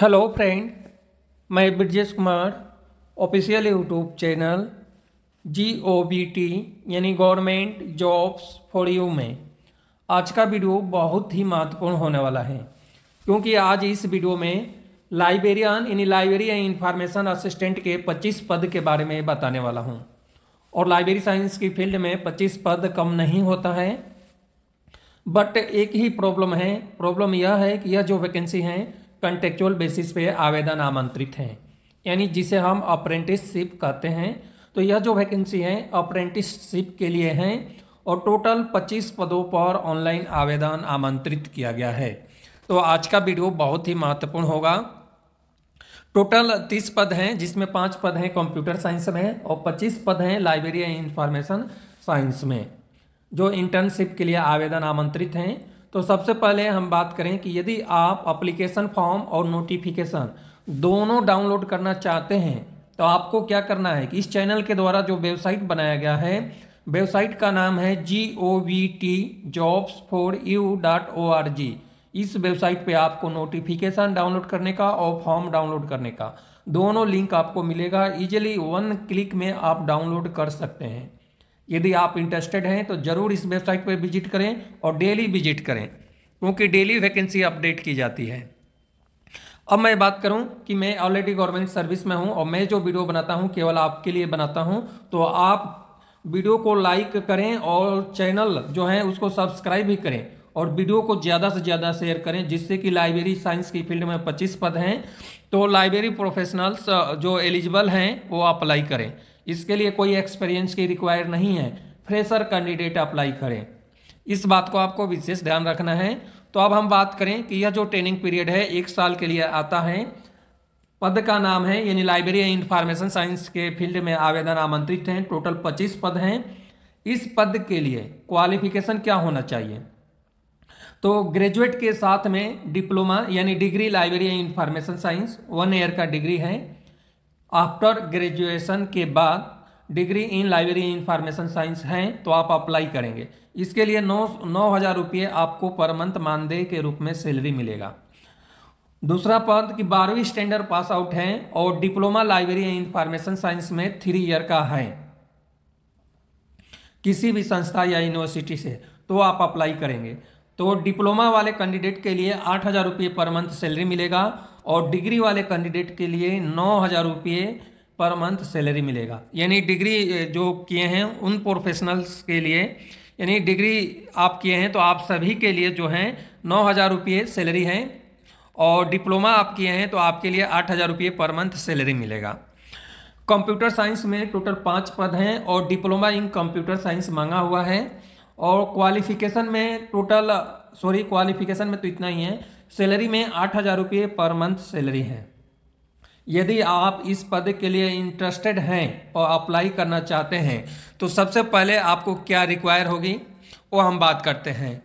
hello friend मैं Brajesh Kumar official YouTube channel G O B T यानी government jobs for you में आज का वीडियो बहुत ही महत्वपूर्ण होने वाला है क्योंकि आज इस वीडियो में लाइब्रेरियन यानी लाइब्रेरी एंड इन्फॉर्मेशन असिस्टेंट के 25 पद के बारे में बताने वाला हूं और लाइब्रेरी साइंस की फील्ड में 25 पद कम नहीं होता है बट एक ही प्रॉब्लम है प्रॉब्लम यह है कि यह जो वैकेंसी हैं कंटेक्चुअल बेसिस पे आवेदन आमंत्रित हैं यानी जिसे हम अप्रेंटिसशिप कहते हैं तो यह जो वैकेंसी है अप्रेंटिसशिप के लिए हैं और टोटल 25 पदों पर ऑनलाइन आवेदन आमंत्रित किया गया है तो आज का वीडियो बहुत ही महत्वपूर्ण होगा टोटल तीस पद हैं जिसमें पाँच पद हैं कंप्यूटर साइंस में और पच्चीस पद हैं लाइब्रेरी एंड इंफॉर्मेशन साइंस में जो इंटर्नशिप के लिए आवेदन आमंत्रित हैं तो सबसे पहले हम बात करें कि यदि आप अप्लीकेशन फॉर्म और नोटिफिकेशन दोनों डाउनलोड करना चाहते हैं तो आपको क्या करना है कि इस चैनल के द्वारा जो वेबसाइट बनाया गया है वेबसाइट का नाम है G O V T jobs for you dot O R G इस वेबसाइट पे आपको नोटिफिकेशन डाउनलोड करने का और फॉर्म डाउनलोड करने का दोनों लिंक आपको मिलेगा इजीली वन क्लिक में आप डाउनलोड कर सकते हैं यदि आप इंटरेस्टेड हैं तो ज़रूर इस वेबसाइट पर विजिट करें और डेली विजिट करें क्योंकि डेली वैकेंसी अपडेट की जाती है अब मैं बात करूं कि मैं ऑलरेडी गवर्नमेंट सर्विस में हूं और मैं जो वीडियो बनाता हूं केवल आपके लिए बनाता हूं तो आप वीडियो को लाइक करें और चैनल जो है उसको सब्सक्राइब भी करें और वीडियो को ज़्यादा से ज़्यादा शेयर करें जिससे कि लाइब्रेरी साइंस की फील्ड में पच्चीस पद हैं तो लाइब्रेरी प्रोफेशनल्स जो एलिजिबल हैं वो अप्लाई करें इसके लिए कोई एक्सपीरियंस की रिक्वायर नहीं है फ्रेशर कैंडिडेट अप्लाई करें इस बात को आपको विशेष ध्यान रखना है तो अब हम बात करें कि यह जो ट्रेनिंग पीरियड है एक साल के लिए आता है पद का नाम है यानी लाइब्रेरी एंड इंफॉर्मेशन साइंस के फील्ड में आवेदन आमंत्रित हैं टोटल पच्चीस पद हैं इस पद के लिए क्वालिफिकेशन क्या होना चाहिए तो ग्रेजुएट के साथ में डिप्लोमा यानी degree library and information science one year का डिग्री है आफ्टर ग्रेजुएशन के बाद degree in library information science हैं तो आप अप्लाई करेंगे इसके लिए नौ नौ हज़ार रुपये आपको पर मंथ मानदेय के रूप में सैलरी मिलेगा दूसरा पद कि बारहवीं स्टैंडर्ड पास आउट हैं और डिप्लोमा लाइब्रेरी इंफॉर्मेशन साइंस में थ्री ईयर का है किसी भी संस्था या यूनिवर्सिटी से तो आप अप्लाई करेंगे तो डिप्लोमा वाले कैंडिडेट के लिए आठ हज़ार रुपये पर मंथ सैलरी मिलेगा और डिग्री वाले कैंडिडेट के लिए नौ हज़ार रुपये पर मंथ सैलरी मिलेगा यानी डिग्री जो किए हैं उन प्रोफेशनल्स के लिए यानी डिग्री आप किए हैं तो आप सभी के लिए जो हैं नौ हज़ार रुपये सैलरी है और डिप्लोमा आप किए हैं तो आपके लिए आठ हज़ार रुपये पर मंथ सैलरी मिलेगा कंप्यूटर साइंस में टोटल पाँच पद हैं और डिप्लोमा इन कंप्यूटर साइंस मांगा हुआ है और क्वालिफिकेशन में टोटल सॉरी क्वालिफिकेशन में तो इतना ही है सैलरी में आठ हज़ार रुपये पर मंथ सैलरी है यदि आप इस पद के लिए इंटरेस्टेड हैं और अप्लाई करना चाहते हैं तो सबसे पहले आपको क्या रिक्वायर होगी वो हम बात करते हैं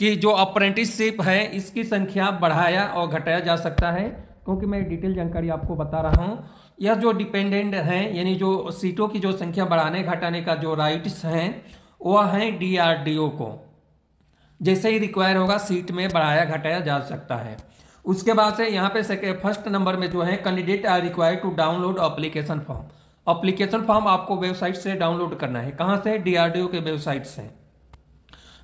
कि जो अप्रेंटिसशिप है इसकी संख्या बढ़ाया और घटाया जा सकता है क्योंकि मैं डिटेल जानकारी आपको बता रहा हूँ यह जो डिपेंडेंट हैं यानी जो सीटों की जो संख्या बढ़ाने घटाने का जो राइट्स हैं वह हैं डी को जैसे ही रिक्वायर होगा सीट में बढ़ाया घटाया जा सकता है उसके बाद से यहाँ पे सेके फर्स्ट नंबर में जो है candidate are require to download application form application form आपको वेबसाइट से डाउनलोड करना है कहाँ से डी के वेबसाइट से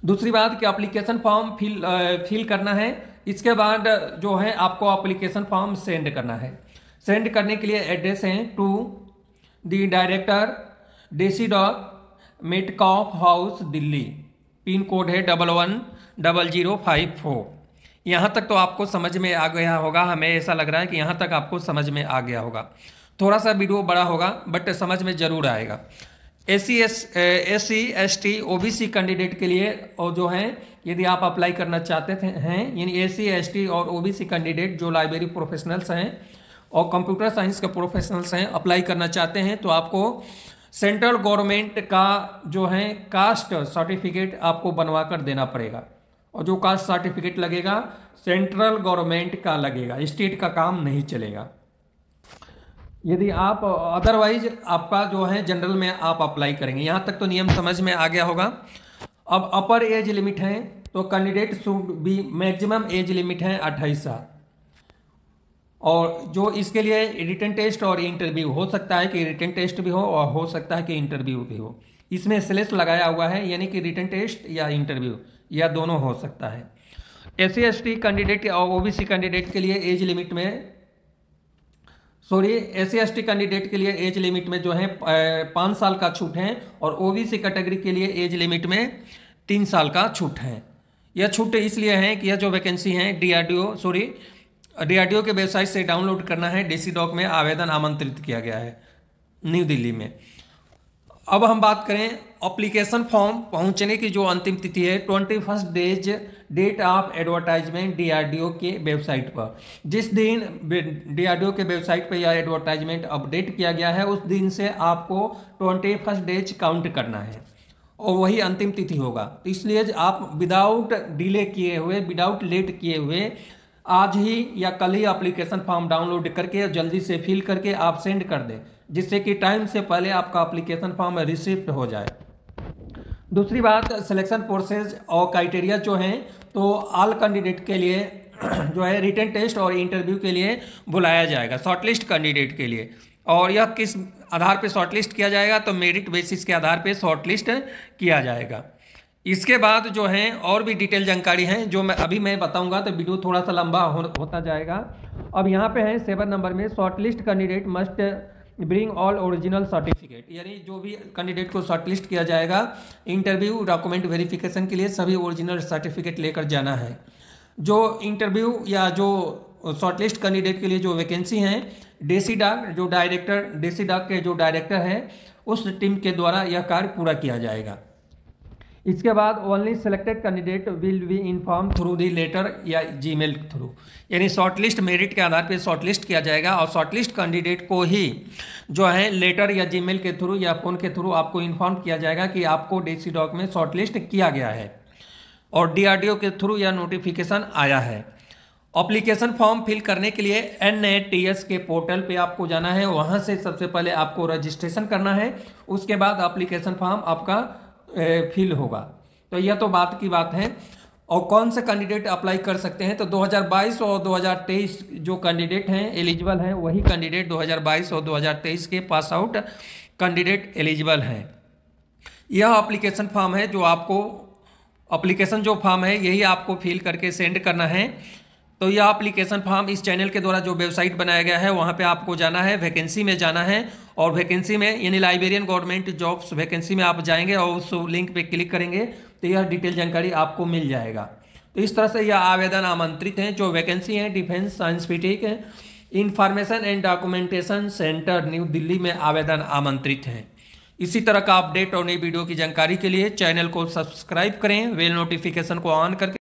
दूसरी बात कि अप्लीकेशन फॉर्म फिल फिल करना है इसके बाद जो है आपको अप्लीकेशन फॉर्म सेंड करना है सेंड करने के लिए एड्रेस हैं to the director DESIDOC Metcalfe house Delhi pin code है double one double zero five four यहाँ तक तो आपको समझ में आ गया होगा हमें ऐसा लग रहा है कि यहाँ तक आपको समझ में आ गया होगा थोड़ा सा वीडियो बड़ा होगा बट समझ में ज़रूर आएगा S C S S C S T O B C candidate के लिए और जो हैं यदि आप अप्लाई करना चाहते थे हैं यानी एस सी एस टी और ओ बी सी कैंडिडेट जो लाइब्रेरी प्रोफेशनल्स हैं और कंप्यूटर साइंस के प्रोफेशनल्स हैं अप्लाई करना चाहते हैं तो आपको सेंट्रल गवर्नमेंट का जो है कास्ट सर्टिफिकेट आपको बनवा कर देना पड़ेगा और जो कास्ट सर्टिफिकेट लगेगा सेंट्रल गवर्नमेंट का लगेगा स्टेट का काम नहीं चलेगा यदि आप अदरवाइज आपका जो है जनरल में आप अप्लाई करेंगे यहाँ तक तो नियम समझ में आ गया होगा अब अपर एज लिमिट है तो candidate should be maximum age limit है अट्ठाईस साल और जो इसके लिए रिटर्न टेस्ट और इंटरव्यू हो सकता है कि रिटर्न टेस्ट भी हो और हो सकता है कि इंटरव्यू भी हो इसमें सिलेक्ट लगाया हुआ है यानी कि रिटर्न टेस्ट या इंटरव्यू या दोनों हो सकता है एस सी कैंडिडेट और ओ कैंडिडेट के लिए एज लिमिट में सॉरी एस सी कैंडिडेट के लिए एज लिमिट में जो है पाँच साल का छूट है और ओ कैटेगरी के लिए एज लिमिट में तीन साल का छूट है यह छूट इसलिए है कि यह जो वैकेंसी है डी सॉरी डीआरडीओ के वेबसाइट से डाउनलोड करना है डीसी डॉक में आवेदन आमंत्रित किया गया है न्यू दिल्ली में अब हम बात करें अप्लीकेशन फॉर्म पहुंचने की जो अंतिम तिथि है twenty first days date of advertisement DRDO के वेबसाइट पर जिस दिन डीआरडीओ के वेबसाइट पर यह एडवर्टाइजमेंट अपडेट किया गया है उस दिन से आपको ट्वेंटी फर्स्ट डेज काउंट करना है और वही अंतिम तिथि होगा इसलिए आप विदाउट डिले किए हुए विदाउट लेट किए हुए आज ही या कल ही अप्लीकेशन फॉर्म डाउनलोड करके जल्दी से फिल करके आप सेंड कर दें जिससे कि टाइम से पहले आपका अप्लीकेशन फॉर्म रिसिप्ट हो जाए दूसरी बात सिलेक्शन प्रोसेस और क्राइटेरिया जो हैं तो ऑल कैंडिडेट के लिए जो है रिटर्न टेस्ट और इंटरव्यू के लिए बुलाया जाएगा शॉर्टलिस्ट कैंडिडेट के लिए और यह किस आधार पर शॉर्टलिस्ट किया जाएगा तो मेरिट बेसिस के आधार पर शॉर्टलिस्ट किया जाएगा इसके बाद जो है और भी डिटेल जानकारी है जो मैं अभी मैं बताऊंगा तो वीडियो थोड़ा सा लंबा हो, होता जाएगा अब यहाँ पे है सेवन नंबर में shortlist candidate must bring all original certificate यानी जो भी कैंडिडेट को शॉर्टलिस्ट किया जाएगा इंटरव्यू डॉक्यूमेंट वेरिफिकेशन के लिए सभी ओरिजिनल सर्टिफिकेट लेकर जाना है जो इंटरव्यू या जो शॉर्टलिस्ट कैंडिडेट के लिए जो वैकेंसी हैं डेसी डाक जो डायरेक्टर डेसी डाक के जो डायरेक्टर हैं उस टीम के द्वारा यह कार्य पूरा किया जाएगा इसके बाद only selected candidate will be inform through the letter या जीमेल थ्रू यानी शॉर्टलिस्ट मेरिट के आधार पर शॉर्टलिस्ट किया जाएगा और शॉर्टलिस्ट कैंडिडेट को ही जो है लेटर या जी के थ्रू या फ़ोन के थ्रू आपको इन्फॉर्म किया जाएगा कि आपको डी डॉक में शॉर्टलिस्ट किया गया है और डी के थ्रू या नोटिफिकेशन आया है अप्लीकेशन फॉर्म फिल करने के लिए एन के पोर्टल पे आपको जाना है वहाँ से सबसे पहले आपको रजिस्ट्रेशन करना है उसके बाद अप्लीकेशन फॉर्म आपका फील होगा तो यह तो बात की बात है और कौन से कैंडिडेट अप्लाई कर सकते हैं तो 2022 और 2023 जो कैंडिडेट हैं एलिजिबल हैं वही कैंडिडेट 2022 और 2023 के पास आउट कैंडिडेट एलिजिबल हैं यह अप्लीकेशन फॉर्म है जो आपको अप्लीकेशन जो फॉर्म है यही आपको फिल करके सेंड करना है तो यह अप्लीकेशन फॉर्म इस चैनल के द्वारा जो वेबसाइट बनाया गया है वहाँ पर आपको जाना है वैकेंसी में जाना है और वैकेंसी में यानी लाइब्रेरियन गवर्नमेंट जॉब्स वैकेंसी में आप जाएंगे और उस लिंक पे क्लिक करेंगे तो यह डिटेल जानकारी आपको मिल जाएगा तो इस तरह से यह आवेदन आमंत्रित हैं जो वैकेंसी हैं डिफेंस साइंस फिटिक हैं information and documentation centre new Delhi में आवेदन आमंत्रित हैं इसी तरह का अपडेट और नई वीडियो की जानकारी के लिए चैनल को सब्सक्राइब करें वेल नोटिफिकेशन को ऑन करके